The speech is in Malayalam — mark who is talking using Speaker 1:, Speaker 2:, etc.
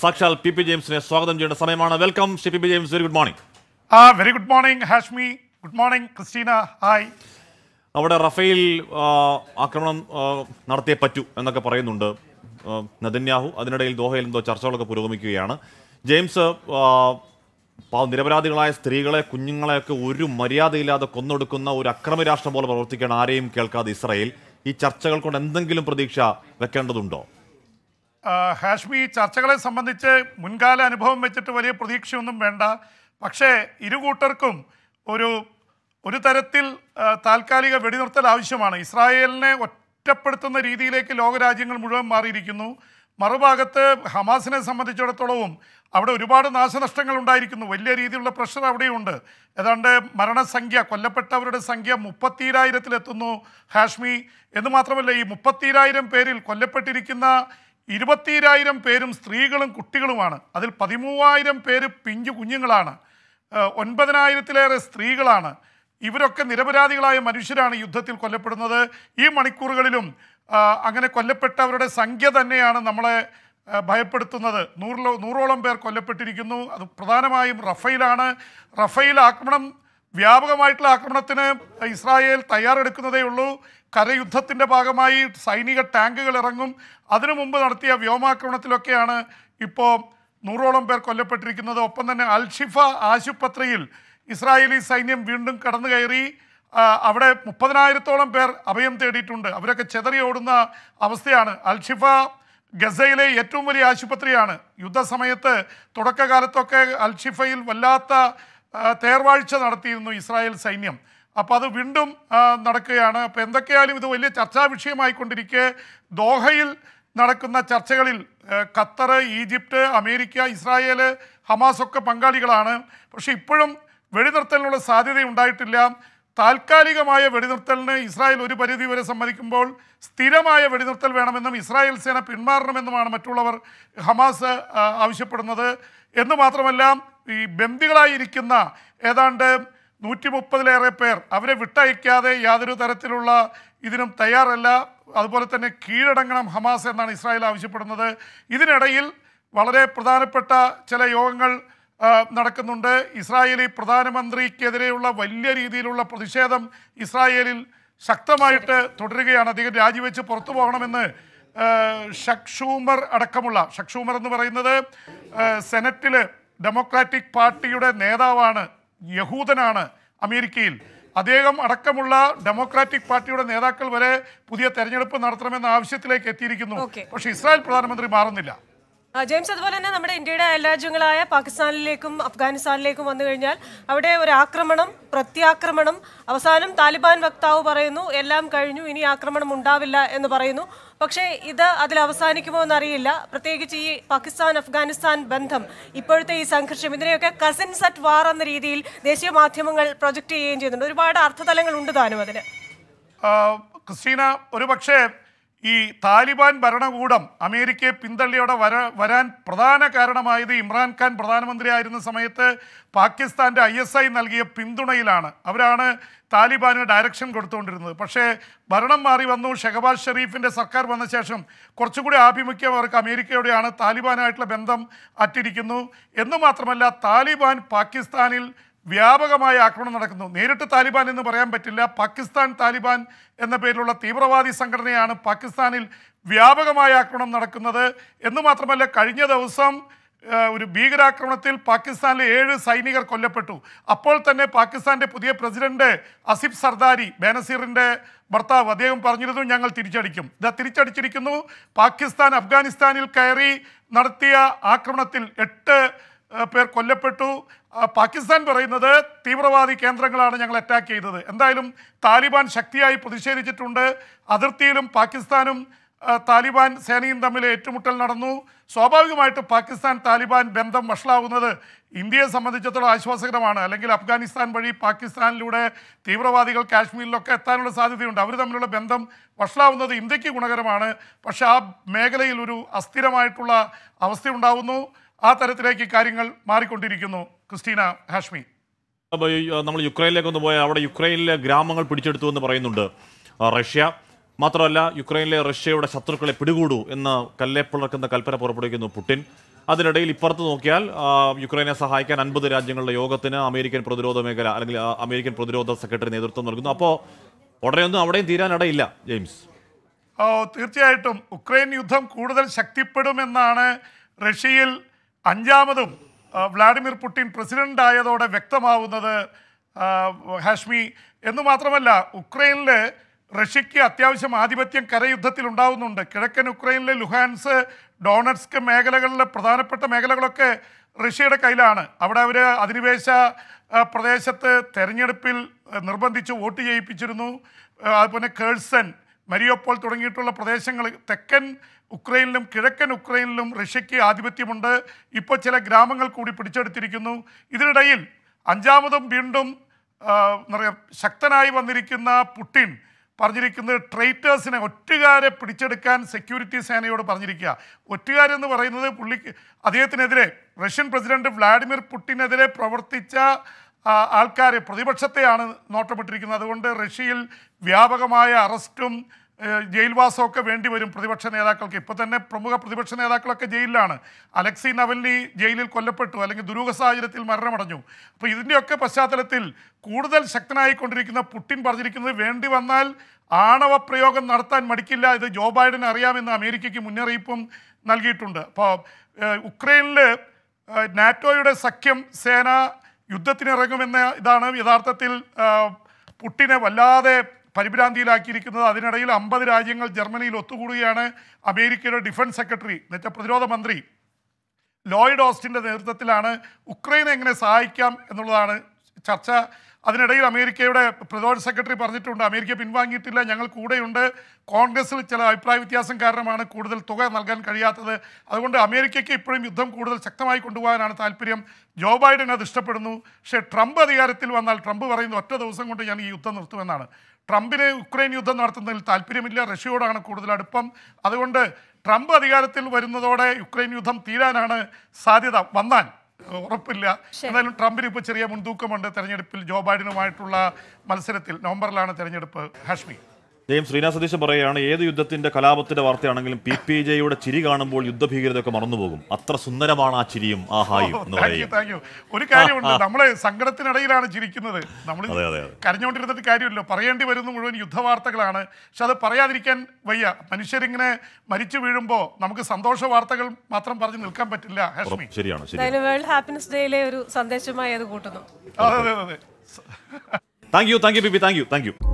Speaker 1: സാക്ഷാൽ പി പി ജെയിംസിനെ സ്വാഗതം ചെയ്യേണ്ട സമയമാണ് welcome Shri P P James very good morning ആ very good morning
Speaker 2: Hashmi good morning Christina hi
Speaker 1: അവിടെ റഫേൽ ആക്രമണം നടത്തിയേ പറ്റൂ എന്നൊക്കെ പറയുന്നുണ്ട് നദന്യാഹു അതിനിടയിൽ ദോഹയിൽ എന്തോ ചർച്ചകളൊക്കെ പുരോഗമിക്കുകയാണ് ജെയിംസ് നിരപരാധികളായ സ്ത്രീകളെ കുഞ്ഞുങ്ങളെയൊക്കെ ഒരു മര്യാദയില്ലാതെ കൊന്നൊടുക്കുന്ന ഒരു അക്രമ രാഷ്ട്രം പോലെ പ്രവർത്തിക്കാൻ ആരെയും കേൾക്കാതെ ഇസ്രായേൽ ഈ ചർച്ചകൾ കൊണ്ട് എന്തെങ്കിലും പ്രതീക്ഷ വെക്കേണ്ടതുണ്ടോ
Speaker 2: ഹാഷ്മി ചർച്ചകളെ സംബന്ധിച്ച് മുൻകാല അനുഭവം വെച്ചിട്ട് വലിയ പ്രതീക്ഷയൊന്നും വേണ്ട പക്ഷേ ഇരുകൂട്ടർക്കും ഒരു ഒരു തരത്തിൽ താൽക്കാലിക വെടിനിർത്തൽ ആവശ്യമാണ് ഇസ്രായേലിനെ ഒറ്റപ്പെടുത്തുന്ന രീതിയിലേക്ക് ലോകരാജ്യങ്ങൾ മുഴുവൻ മാറിയിരിക്കുന്നു മറുഭാഗത്ത് ഹമാസിനെ സംബന്ധിച്ചിടത്തോളവും അവിടെ ഒരുപാട് നാശനഷ്ടങ്ങൾ ഉണ്ടായിരിക്കുന്നു വലിയ രീതിയിലുള്ള പ്രഷർ അവിടെയുണ്ട് ഏതാണ്ട് മരണസംഖ്യ കൊല്ലപ്പെട്ടവരുടെ സംഖ്യ മുപ്പത്തിരായിരത്തിലെത്തുന്നു ഹാഷ്മി എന്ന് മാത്രമല്ല ഈ മുപ്പത്തിരായിരം പേരിൽ കൊല്ലപ്പെട്ടിരിക്കുന്ന ഇരുപത്തിരായിരം പേരും സ്ത്രീകളും കുട്ടികളുമാണ് അതിൽ പതിമൂവായിരം പേര് പിഞ്ചു കുഞ്ഞുങ്ങളാണ് ഒൻപതിനായിരത്തിലേറെ സ്ത്രീകളാണ് ഇവരൊക്കെ നിരപരാധികളായ മനുഷ്യരാണ് യുദ്ധത്തിൽ കൊല്ലപ്പെടുന്നത് ഈ മണിക്കൂറുകളിലും അങ്ങനെ കൊല്ലപ്പെട്ടവരുടെ സംഖ്യ തന്നെയാണ് നമ്മളെ ഭയപ്പെടുത്തുന്നത് നൂറിലോ നൂറോളം പേർ കൊല്ലപ്പെട്ടിരിക്കുന്നു അത് പ്രധാനമായും റഫൈലാണ് റഫൈൽ ആക്രമണം വ്യാപകമായിട്ടുള്ള ആക്രമണത്തിന് ഇസ്രായേൽ തയ്യാറെടുക്കുന്നതേ ഉള്ളൂ കരയുദ്ധത്തിൻ്റെ ഭാഗമായി സൈനിക ടാങ്കുകൾ ഇറങ്ങും അതിനു മുമ്പ് നടത്തിയ വ്യോമാക്രമണത്തിലൊക്കെയാണ് ഇപ്പോൾ നൂറോളം പേർ കൊല്ലപ്പെട്ടിരിക്കുന്നത് ഒപ്പം തന്നെ അൽഷിഫ ആശുപത്രിയിൽ ഇസ്രായേലി സൈന്യം വീണ്ടും കടന്നു കയറി അവിടെ മുപ്പതിനായിരത്തോളം പേർ അഭയം തേടിയിട്ടുണ്ട് അവരൊക്കെ ചെതറി ഓടുന്ന അവസ്ഥയാണ് അൽഷിഫ ഗസയിലെ ഏറ്റവും വലിയ ആശുപത്രിയാണ് യുദ്ധസമയത്ത് തുടക്കകാലത്തൊക്കെ അൽഷിഫയിൽ വല്ലാത്ത തേർവാഴ്ച നടത്തിയിരുന്നു ഇസ്രായേൽ സൈന്യം അപ്പോൾ അത് വീണ്ടും നടക്കുകയാണ് അപ്പോൾ എന്തൊക്കെയായാലും ഇത് വലിയ ചർച്ചാ വിഷയമായിക്കൊണ്ടിരിക്കെ ദോഹയിൽ നടക്കുന്ന ചർച്ചകളിൽ Qatar Egypt America Israel Hamas ഒക്കെ പങ്കാളികളാണ് പക്ഷേ ഇപ്പോഴും വെടിനിർത്തലിനുള്ള സാധ്യത ഉണ്ടായിട്ടില്ല താൽക്കാലികമായ വെടിനിർത്തലിന് ഇസ്രായേൽ ഒരു പരിധി വരെ സമ്മതിക്കുമ്പോൾ സ്ഥിരമായ വെടിനിർത്തൽ വേണമെന്നും ഇസ്രായേൽ സേന പിന്മാറണമെന്നുമാണ് മറ്റുള്ളവർ ഹമാസ് ആവശ്യപ്പെടുന്നത് എന്ന് മാത്രമല്ല ഈ ബന്ദികളായിരിക്കുന്ന ഏതാണ്ട് നൂറ്റി മുപ്പതിലേറെ പേർ അവരെ വിട്ടയക്കാതെ യാതൊരു തരത്തിലുള്ള ഇതിനും തയ്യാറല്ല അതുപോലെ തന്നെ കീഴടങ്ങണം ഹമാസ് എന്നാണ് ഇസ്രായേൽ ആവശ്യപ്പെടുന്നത് ഇതിനിടയിൽ വളരെ പ്രധാനപ്പെട്ട ചില യോഗങ്ങൾ നടക്കുന്നുണ്ട് ഇസ്രായേലി പ്രധാനമന്ത്രിക്കെതിരെയുള്ള വലിയ രീതിയിലുള്ള പ്രതിഷേധം ഇസ്രായേലിൽ ശക്തമായിട്ട് തുടരുകയാണ് അദ്ദേഹം രാജിവെച്ച് പുറത്തു പോകണമെന്ന് ഷക്ഷൂമർ അടക്കമുള്ള ഷക്ഷൂമർ എന്ന് പറയുന്നത് സെനറ്റിൽ ഡെമോക്രാറ്റിക് പാർട്ടിയുടെ നേതാവാണ് യഹൂദനാണ് അമേരിക്കയിൽ അദ്ദേഹം അടക്കമുള്ള ഡെമോക്രാറ്റിക് പാർട്ടിയുടെ നേതാക്കൾ വരെ പുതിയ തെരഞ്ഞെടുപ്പ് നടത്തണമെന്ന ആവശ്യത്തിലേക്ക് എത്തിയിരിക്കുന്നു പക്ഷേ ഇസ്രായേൽ പ്രധാനമന്ത്രി മാറുന്നില്ല ജെയിംസ് അതുപോലെ തന്നെ നമ്മുടെ ഇന്ത്യയുടെ രാജ്യങ്ങളായ പാകിസ്ഥാനിലേക്കും അഫ്ഗാനിസ്ഥാനിലേക്കും വന്നു കഴിഞ്ഞാൽ അവിടെ ഒരു ആക്രമണം പ്രത്യാക്രമണം അവസാനം താലിബാൻ വക്താവ് പറയുന്നു എല്ലാം കഴിഞ്ഞു ഇനി ആക്രമണം ഉണ്ടാവില്ല എന്ന് പറയുന്നു പക്ഷേ ഇത് അതിൽ അവസാനിക്കുമോ എന്നറിയില്ല പ്രത്യേകിച്ച് ഈ പാകിസ്ഥാൻ അഫ്ഗാനിസ്ഥാൻ ബന്ധം ഇപ്പോഴത്തെ ഈ സംഘർഷം ഇതിനെയൊക്കെ കസിൻസ് അറ്റ് വാർ എന്ന രീതിയിൽ ദേശീയ മാധ്യമങ്ങൾ പ്രൊജക്റ്റ് ചെയ്യുകയും ചെയ്യുന്നുണ്ട് ഒരുപാട് അർത്ഥതലങ്ങൾ ഉണ്ട് താനും അതിന് ക്രിസ്റ്റീന ഒരു പക്ഷേ ഈ താലിബാൻ ഭരണകൂടം അമേരിക്കയെ പിന്തള്ളിയോടെ വര വരാൻ പ്രധാന കാരണമായത് ഇമ്രാൻഖാൻ പ്രധാനമന്ത്രിയായിരുന്ന സമയത്ത് പാകിസ്ഥാൻ്റെ ഐ എസ് ഐ നൽകിയ പിന്തുണയിലാണ് അവരാണ് താലിബാന് ഡയറക്ഷൻ കൊടുത്തുകൊണ്ടിരുന്നത് പക്ഷേ ഭരണം മാറി വന്നു ഷെഹബാസ് ഷെരീഫിൻ്റെ സർക്കാർ വന്ന ശേഷം കുറച്ചുകൂടി ആഭിമുഖ്യം അവർക്ക് അമേരിക്കയോടെയാണ് താലിബാനായിട്ടുള്ള ബന്ധം അറ്റിരിക്കുന്നു എന്ന് മാത്രമല്ല താലിബാൻ പാകിസ്ഥാനിൽ വ്യാപകമായ ആക്രമണം നടക്കുന്നു നേരിട്ട് താലിബാൻ എന്ന് പറയാൻ പറ്റില്ല പാകിസ്ഥാൻ താലിബാൻ എന്ന പേരിലുള്ള തീവ്രവാദി സംഘടനയാണ് പാകിസ്ഥാനിൽ വ്യാപകമായ ആക്രമണം നടക്കുന്നത് എന്ന് മാത്രമല്ല കഴിഞ്ഞ ദിവസം ഒരു ഭീകരാക്രമണത്തിൽ പാകിസ്ഥാനിലെ ഏഴ് സൈനികർ കൊല്ലപ്പെട്ടു അപ്പോൾ തന്നെ പാകിസ്ഥാൻ്റെ പുതിയ പ്രസിഡന്റ് അസിഫ് സർദാരി ബാനസീറിൻ്റെ ഭർത്താവ് അദ്ദേഹം പറഞ്ഞിരുന്നു ഞങ്ങൾ തിരിച്ചടിക്കും ഇതാ തിരിച്ചടിച്ചിരിക്കുന്നു പാകിസ്ഥാൻ അഫ്ഗാനിസ്ഥാനിൽ കയറി നടത്തിയ ആക്രമണത്തിൽ എട്ട് പേർ കൊല്ലപ്പെട്ടു പാകിസ്ഥാൻ പറയുന്നത് തീവ്രവാദി കേന്ദ്രങ്ങളാണ് ഞങ്ങൾ അറ്റാക്ക് ചെയ്തത് എന്തായാലും താലിബാൻ ശക്തിയായി പ്രതിഷേധിച്ചിട്ടുണ്ട് അതിർത്തിയിലും പാകിസ്ഥാനും താലിബാൻ സേനയും തമ്മിൽ ഏറ്റുമുട്ടൽ നടന്നു സ്വാഭാവികമായിട്ട് പാകിസ്ഥാൻ താലിബാൻ ബന്ധം വഷളാവുന്നത് ഇന്ത്യയെ സംബന്ധിച്ചിടത്തോളം ആശ്വാസകരമാണ് അല്ലെങ്കിൽ അഫ്ഗാനിസ്ഥാൻ വഴി പാകിസ്ഥാനിലൂടെ തീവ്രവാദികൾ കാശ്മീരിലൊക്കെ എത്താനുള്ള സാധ്യതയുണ്ട് അവർ തമ്മിലുള്ള ബന്ധം വഷളാവുന്നത് ഇന്ത്യക്ക് ഗുണകരമാണ് പക്ഷേ ആ മേഖലയിൽ ഒരു അസ്ഥിരമായിട്ടുള്ള അവസ്ഥയുണ്ടാവുന്നു ആ തരത്തിലേക്ക് കാര്യങ്ങൾ മാറിക്കൊണ്ടിരിക്കുന്നു ക്രിസ്റ്റീന ഹാഷ്മി
Speaker 1: നമ്മൾ യുക്രൈനിലേക്ക് ഒന്ന് പോയാൽ അവിടെ യുക്രൈനിലെ ഗ്രാമങ്ങൾ പിടിച്ചെടുത്തു എന്ന് പറയുന്നുണ്ട് റഷ്യ മാത്രമല്ല യുക്രൈനിലെ റഷ്യയുടെ ശത്രുക്കളെ പിടികൂടൂ എന്ന കല്ലേപ്പിളർക്കുന്ന കൽപ്പന പുറപ്പെടുവിക്കുന്നു പുടിൻ അതിനിടയിൽ ഇപ്പുറത്ത് നോക്കിയാൽ യുക്രൈനെ സഹായിക്കാൻ അൻപത് രാജ്യങ്ങളുടെ യോഗത്തിന് അമേരിക്കൻ പ്രതിരോധ മേഖല അല്ലെങ്കിൽ അമേരിക്കൻ പ്രതിരോധ സെക്രട്ടറി നേതൃത്വം നൽകുന്നു അപ്പോൾ ഉടനെയൊന്നും അവിടെയും തീരാനിടയില്ല ജെയിംസ്
Speaker 2: തീർച്ചയായിട്ടും ഉക്രൈൻ യുദ്ധം കൂടുതൽ ശക്തിപ്പെടുമെന്നാണ് റഷ്യയിൽ അഞ്ചാമതും വ്ളാഡിമിർ പുടിൻ പ്രസിഡന്റ് ആയതോടെ വ്യക്തമാവുന്നത് ഹാഷ്മി എന്ന് മാത്രമല്ല ഉക്രൈനിൽ റഷ്യയ്ക്ക് അത്യാവശ്യം ആധിപത്യം കരയുദ്ധത്തിൽ ഉണ്ടാവുന്നുണ്ട് കിഴക്കൻ ഉക്രൈനിലെ ലുഹാൻസ് ഡോണറ്റ്സ്ക് മേഖലകളിലെ പ്രധാനപ്പെട്ട മേഖലകളൊക്കെ റഷ്യയുടെ കയ്യിലാണ് അവിടെ അവർ അധിനിവേശ പ്രദേശത്ത് തെരഞ്ഞെടുപ്പിൽ നിർബന്ധിച്ച് വോട്ട് ചെയ്യിപ്പിച്ചിരുന്നു അതുപോലെ കേഴ്സൺ മരിയോപ്പോൾ തുടങ്ങിയിട്ടുള്ള പ്രദേശങ്ങൾ തെക്കൻ ഉക്രൈനിലും കിഴക്കൻ ഉക്രൈനിലും റഷ്യയ്ക്ക് ആധിപത്യമുണ്ട് ഇപ്പോൾ ചില ഗ്രാമങ്ങൾ കൂടി പിടിച്ചെടുത്തിരിക്കുന്നു ഇതിനിടയിൽ അഞ്ചാമതും വീണ്ടും ശക്തനായി വന്നിരിക്കുന്ന പുട്ടിൻ പറഞ്ഞിരിക്കുന്നത് ട്രൈറ്റേഴ്സിനെ ഒറ്റുകാരെ പിടിച്ചെടുക്കാൻ സെക്യൂരിറ്റി സേനയോട് പറഞ്ഞിരിക്കുക ഒറ്റുകാരെന്ന് പറയുന്നത് പുള്ളി അദ്ദേഹത്തിനെതിരെ റഷ്യൻ പ്രസിഡന്റ് വ്ളാഡിമിർ പുട്ടിനെതിരെ പ്രവർത്തിച്ച ആൾക്കാരെ പ്രതിപക്ഷത്തെയാണ് നോട്ടപ്പെട്ടിരിക്കുന്നത് അതുകൊണ്ട് റഷ്യയിൽ വ്യാപകമായ അറസ്റ്റും ജയിൽവാസമൊക്കെ വേണ്ടി വരും പ്രതിപക്ഷ നേതാക്കൾക്ക് ഇപ്പൊ തന്നെ പ്രമുഖ പ്രതിപക്ഷ നേതാക്കളൊക്കെ ജയിലിലാണ് അലക്സി നവൽനി ജയിലിൽ കൊല്ലപ്പെട്ടു അല്ലെങ്കിൽ ദുരൂഹ സാഹചര്യത്തിൽ മരണമടഞ്ഞു അപ്പോൾ ഇതിന്റെയൊക്കെ പശ്ചാത്തലത്തിൽ കൂടുതൽ ശക്തനായിക്കൊണ്ടിരിക്കുന്ന പുട്ടിൻ പറഞ്ഞിരിക്കുന്നത് വേണ്ടി വന്നാൽ ആണവ പ്രയോഗം നടത്താൻ മടിക്കില്ല ഇത് ജോ ബൈഡൻ അറിയാമെന്ന് അമേരിക്കയ്ക്ക് മുന്നറിയിപ്പും നൽകിയിട്ടുണ്ട് അപ്പോൾ ഉക്രൈനിൽ നാറ്റോയുടെ സഖ്യം സേന യുദ്ധത്തിനിറങ്ങുമെന്ന ഇതാണ് യഥാർത്ഥത്തിൽ പുട്ടിനെ വല്ലാതെ പരിഭ്രാന്തിയിലാക്കിയിരിക്കുന്നത് അതിനിടയിൽ അമ്പത് രാജ്യങ്ങൾ ജർമ്മനിയിൽ ഒത്തുകൂടുകയാണ് അമേരിക്കയുടെ ഡിഫൻസ് സെക്രട്ടറി എന്നുവെച്ചാൽ പ്രതിരോധ മന്ത്രി ലോയിഡ് ഓസ്റ്റിൻ്റെ നേതൃത്വത്തിലാണ് ഉക്രൈനെ എങ്ങനെ സഹായിക്കാം എന്നുള്ളതാണ് ചർച്ച അതിനിടയിൽ അമേരിക്കയുടെ പ്രതിരോധ സെക്രട്ടറി പറഞ്ഞിട്ടുണ്ട് അമേരിക്ക പിൻവാങ്ങിയിട്ടില്ല ഞങ്ങൾ കൂടെയുണ്ട് കോൺഗ്രസിൽ ചില അഭിപ്രായ വ്യത്യാസം കാരണമാണ് കൂടുതൽ തുക നൽകാൻ കഴിയാത്തത് അതുകൊണ്ട് അമേരിക്കയ്ക്ക് ഇപ്പോഴും യുദ്ധം കൂടുതൽ ശക്തമായി കൊണ്ടുപോകാനാണ് താല്പര്യം ജോ ബൈഡൻ അത് ഇഷ്ടപ്പെടുന്നു പക്ഷേ ട്രംപ് അധികാരത്തിൽ വന്നാൽ ട്രംപ് പറയുന്നു ഒറ്റ ദിവസം കൊണ്ട് ഞാൻ ഈ യുദ്ധം നിർത്തുമെന്നാണ് ട്രംപിന് ഉക്രൈൻ യുദ്ധം നടത്തുന്നതിൽ താല്പര്യമില്ല റഷ്യയോടാണ് കൂടുതൽ അടുപ്പം അതുകൊണ്ട് ട്രംപ് അധികാരത്തിൽ വരുന്നതോടെ യുക്രൈൻ യുദ്ധം തീരാനാണ് സാധ്യത വന്നാൽ ഉറപ്പില്ല എന്തായാലും ട്രംപിന് ഇപ്പോൾ ചെറിയ മുൻതൂക്കമുണ്ട് തെരഞ്ഞെടുപ്പിൽ ജോ ബൈഡനുമായിട്ടുള്ള മത്സരത്തിൽ നവംബറിലാണ് തെരഞ്ഞെടുപ്പ് ഹാഷ്മി
Speaker 1: ജയം ശ്രീനാഥ് സതീശൻ പറയുകയാണ് ഏത് യുദ്ധത്തിന്റെ കലാപത്തിന്റെ വാർത്തയാണെങ്കിലും പി പി ജെയുടെ ചിരി കാണുമ്പോൾ യുദ്ധഭീകരതയൊക്കെ മറന്നുപോകും അത്ര സുന്ദരമാണ് ആ ചിരിയും ആ ഹായും
Speaker 2: ഒരു കാര്യമുണ്ട് നമ്മള് സങ്കടത്തിനിടയിലാണ് ചിരിക്കുന്നത് നമ്മൾ കരഞ്ഞുകൊണ്ടിരുന്നിട്ട് കാര്യമില്ല പറയേണ്ടി വരുന്ന മുഴുവൻ യുദ്ധവാർത്തകളാണ് പക്ഷെ അത് പറയാതിരിക്കാൻ വയ്യ മനുഷ്യരിങ്ങനെ മരിച്ചു വീഴുമ്പോൾ നമുക്ക് സന്തോഷ വാർത്തകൾ മാത്രം പറഞ്ഞു നിൽക്കാൻ പറ്റില്ല
Speaker 1: ശരിയാണ്
Speaker 2: വേൾഡ് ഹാപ്പിനെസ് ഡേയിലെ ഒരു സന്ദേശമായി അത് കൂട്ടുന്നു അതെ അതെ
Speaker 1: താങ്ക് യു താങ്ക് യു ബിബി താങ്ക് യു താങ്ക് യു